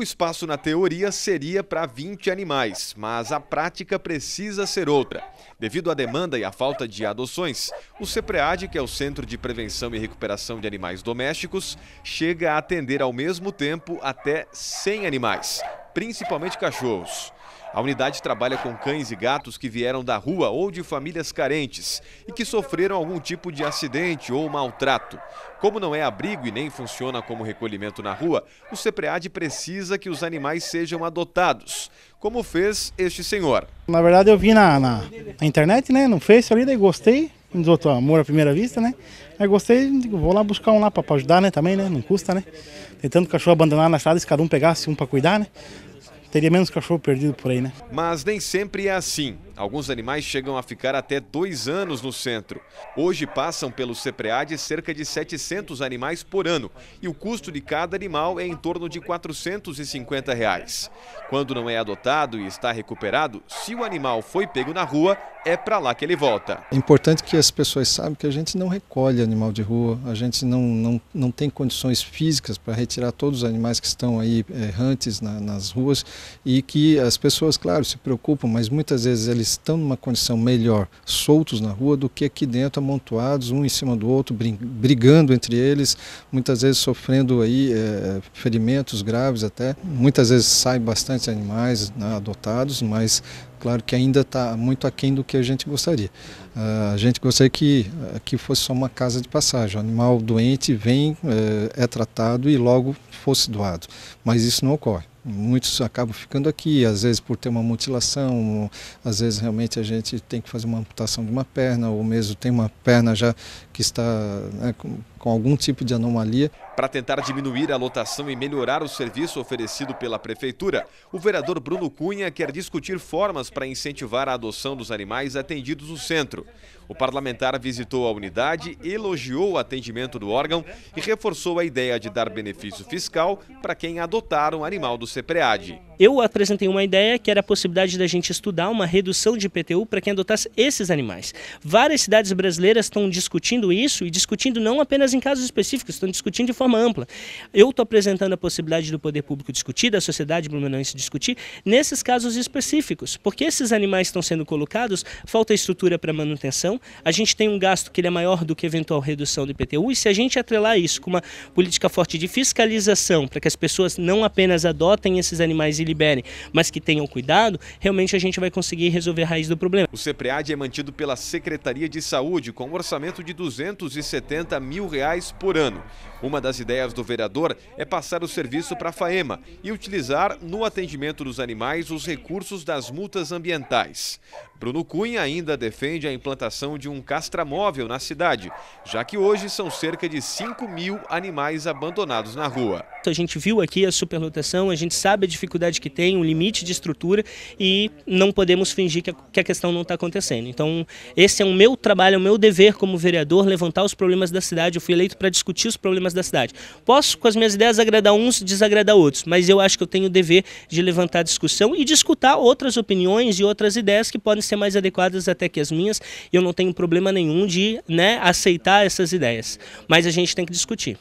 O espaço na teoria seria para 20 animais, mas a prática precisa ser outra. Devido à demanda e à falta de adoções, o CEPREAD, que é o Centro de Prevenção e Recuperação de Animais Domésticos, chega a atender ao mesmo tempo até 100 animais, principalmente cachorros. A unidade trabalha com cães e gatos que vieram da rua ou de famílias carentes e que sofreram algum tipo de acidente ou maltrato. Como não é abrigo e nem funciona como recolhimento na rua, o CPREAD precisa que os animais sejam adotados, como fez este senhor. Na verdade, eu vi na, na, na internet, né, no Face ali, daí gostei, nos outros amor à primeira vista, né? Aí gostei, digo, vou lá buscar um lá para ajudar, né? Também, né? Não custa, né? Tem cachorro abandonado na estrada, se cada um pegasse um para cuidar, né? teria menos cachorro perdido por aí, né? Mas nem sempre é assim. Alguns animais chegam a ficar até dois anos no centro. Hoje passam pelo CPREAD cerca de 700 animais por ano e o custo de cada animal é em torno de 450 reais. Quando não é adotado e está recuperado, se o animal foi pego na rua, é para lá que ele volta. É importante que as pessoas saibam que a gente não recolhe animal de rua, a gente não, não, não tem condições físicas para retirar todos os animais que estão aí eh, errantes na, nas ruas e que as pessoas, claro, se preocupam, mas muitas vezes eles estão numa condição melhor soltos na rua do que aqui dentro amontoados um em cima do outro, brigando entre eles, muitas vezes sofrendo aí é, ferimentos graves até. Muitas vezes saem bastante animais né, adotados, mas claro que ainda está muito aquém do que a gente gostaria. Ah, a gente gostaria que aqui fosse só uma casa de passagem. O animal doente vem, é, é tratado e logo fosse doado. Mas isso não ocorre muitos acabam ficando aqui, às vezes por ter uma mutilação, às vezes realmente a gente tem que fazer uma amputação de uma perna, ou mesmo tem uma perna já que está né, com algum tipo de anomalia. Para tentar diminuir a lotação e melhorar o serviço oferecido pela Prefeitura, o vereador Bruno Cunha quer discutir formas para incentivar a adoção dos animais atendidos no centro. O parlamentar visitou a unidade, elogiou o atendimento do órgão e reforçou a ideia de dar benefício fiscal para quem adotar um animal do CEPREAD. Eu apresentei uma ideia que era a possibilidade da gente estudar uma redução de IPTU para quem adotasse esses animais. Várias cidades brasileiras estão discutindo isso e discutindo não apenas mas em casos específicos, estão discutindo de forma ampla. Eu estou apresentando a possibilidade do poder público discutir, da sociedade blumenauense discutir, nesses casos específicos, porque esses animais estão sendo colocados, falta estrutura para manutenção, a gente tem um gasto que ele é maior do que eventual redução do IPTU, e se a gente atrelar isso com uma política forte de fiscalização, para que as pessoas não apenas adotem esses animais e liberem, mas que tenham cuidado, realmente a gente vai conseguir resolver a raiz do problema. O CPREAD é mantido pela Secretaria de Saúde, com um orçamento de 270 mil reais reais por ano. Uma das ideias do vereador é passar o serviço para a FAEMA e utilizar no atendimento dos animais os recursos das multas ambientais. Bruno Cunha ainda defende a implantação de um castramóvel na cidade, já que hoje são cerca de 5 mil animais abandonados na rua. A gente viu aqui a superlotação, a gente sabe a dificuldade que tem, o limite de estrutura e não podemos fingir que a questão não está acontecendo. Então, esse é o meu trabalho, é o meu dever como vereador, levantar os problemas da cidade. Eu fui fui eleito para discutir os problemas da cidade. Posso, com as minhas ideias, agradar uns e desagradar outros, mas eu acho que eu tenho o dever de levantar a discussão e de escutar outras opiniões e outras ideias que podem ser mais adequadas até que as minhas, e eu não tenho problema nenhum de né, aceitar essas ideias. Mas a gente tem que discutir.